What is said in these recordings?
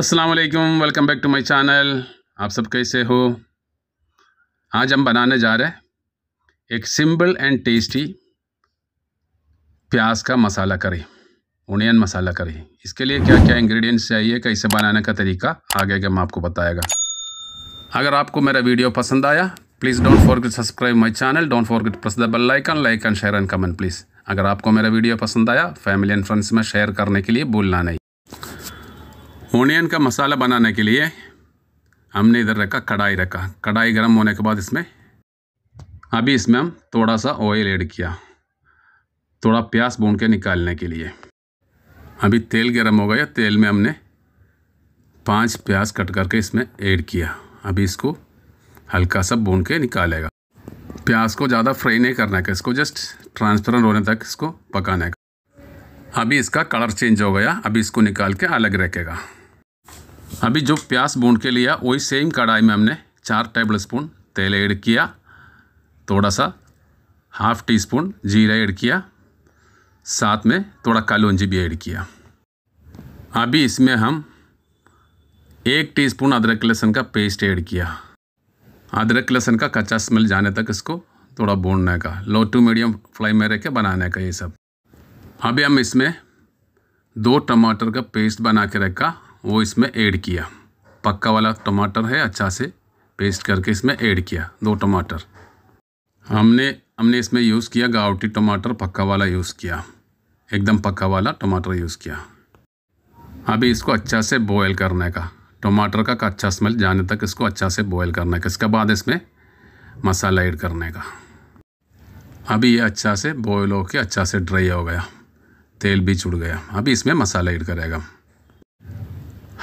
वालेकुम welcome back to my channel आप सब कैसे हो आज हम बनाने जा रहे हैं एक सिंपल एंड टेस्टी प्याज का मसाला करी ओनियन मसाला करी इसके लिए क्या क्या इंग्रेडिएंट्स चाहिए कैसे बनाने का तरीका आगे के हम आपको बताएगा अगर आपको मेरा वीडियो पसंद आया please don't forget subscribe my channel don't forget press the bell icon like and share and comment please अगर आपको मेरा वीडियो पसंद आया फैमिली एंड फ्रेंड्स में शेयर करने के लिए भूलना नहीं ओनियन का मसाला बनाने के लिए हमने इधर रखा कढ़ाई रखा कढ़ाई गर्म होने के बाद इसमें अभी इसमें हम थोड़ा सा ऑयल ऐड किया थोड़ा प्याज भून के निकालने के लिए अभी तेल गर्म हो गया तेल में हमने पांच प्याज कट करके इसमें ऐड किया अभी इसको हल्का सा भून के निकालेगा प्याज को ज़्यादा फ्राई नहीं करना का इसको जस्ट ट्रांसपेरेंट होने तक इसको पकाने का अभी इसका कलर चेंज हो गया अभी इसको निकाल के अलग रखेगा अभी जो प्याज भून के लिया वही सेम कढ़ाई में हमने चार टेबल स्पून तेल ऐड किया थोड़ा सा हाफ टी स्पून जीरा ऐड किया साथ में थोड़ा कालूंजी भी ऐड किया अभी इसमें हम एक टीस्पून अदरक लहसुन का पेस्ट ऐड किया अदरक लहसुन का कच्चा स्मेल जाने तक इसको थोड़ा भूनने का लो टू मीडियम फ्लेम में रह के बनाने का ये सब अभी हम इसमें दो टमाटर का पेस्ट बना के रखा वो इसमें ऐड किया पक्का वाला टमाटर है अच्छा से पेस्ट करके इसमें ऐड किया दो टमाटर हमने हमने इसमें यूज़ किया गावटी टमाटर पक्का वाला यूज़ किया एकदम पक्का वाला टमाटर यूज़ किया अभी इसको अच्छा से बॉयल करने का टमाटर का, अच्छा स्मेल जाने तक इसको अच्छा से बॉयल करने का इसके बाद इसमें मसाला ऐड करने का अभी ये अच्छा से बॉयल होके अच्छा से ड्राई हो गया तेल भी छुड़ गया अभी इसमें मसाला ऐड करेगा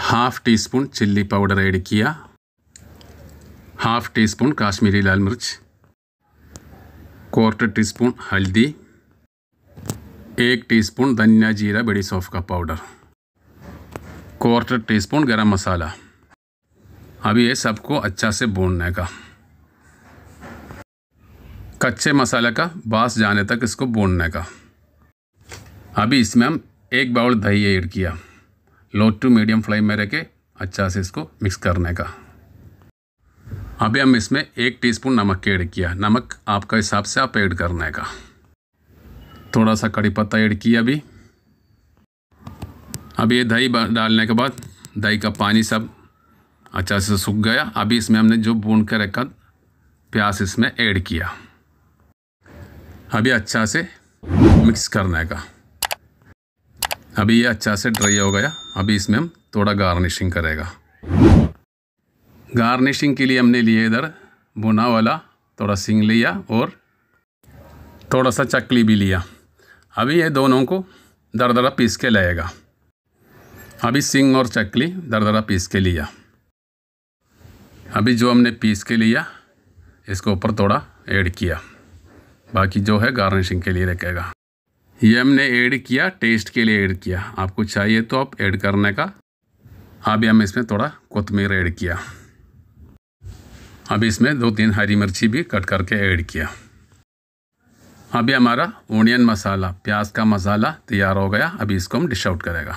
half spoon chilli powder powder किया हाफ़ टी स्पून काश्मीरी लाल मिर्च क्वार्टर टी स्पून हल्दी एक टी स्पून धनिया जीरा बड़ी सौफ का पाउडर क्वार्टर टी स्पून गर्म मसाला अब ये सबको अच्छा से भूनने का कच्चे मसाला का बास जाने तक इसको भूनने का अभी इसमें हम एक बाउल दही ऐड किया लो टू मीडियम फ्लेम में रह के अच्छा से इसको मिक्स करने का अभी हम इसमें एक टीस्पून नमक ऐड किया नमक आपका हिसाब से आप ऐड करने का थोड़ा सा कड़ी पत्ता ऐड किया अभी अब ये दही डालने के बाद दही का पानी सब अच्छा से सूख गया अभी इसमें हमने जो भून कर रखा प्याज इसमें ऐड किया अभी अच्छा से मिक्स करने का अभी ये अच्छा से ड्राई हो गया अभी इसमें हम थोड़ा गार्निशिंग करेगा गार्निशिंग के लिए हमने लिए इधर बुना वाला थोड़ा सिंग लिया और थोड़ा सा चकली भी लिया अभी ये दोनों को दर दरा पीस के लाएगा अभी सिंग और चकली दर दरा पीस के लिया अभी जो हमने पीस के लिया इसके ऊपर थोड़ा ऐड किया बाकी जो है गार्निशिंग के लिए रखेगा ये हमने ऐड किया टेस्ट के लिए ऐड किया आपको चाहिए तो आप ऐड करने का अभी हम इसमें थोड़ा कोतमीर ऐड किया अभी इसमें दो तीन हरी मिर्ची भी कट करके ऐड किया अभी हमारा ओनियन मसाला प्याज का मसाला तैयार हो गया अभी इसको हम डिश आउट करेगा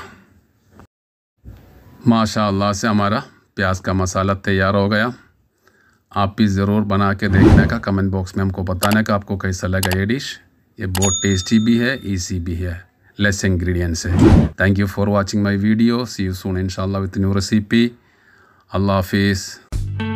माशाल्लाह से हमारा प्याज का मसाला तैयार हो गया आप भी ज़रूर बना के देखने का कमेंट बॉक्स में हमको बताने का आपको कैसा लगा ये डिश ये बहुत टेस्टी भी है ईजी भी है लेस इंग्रेडिएंट्स है thank you for watching my video see you soon इंशाल्लाह विथ न्यू रेसिपी अल्लाह हाफिज़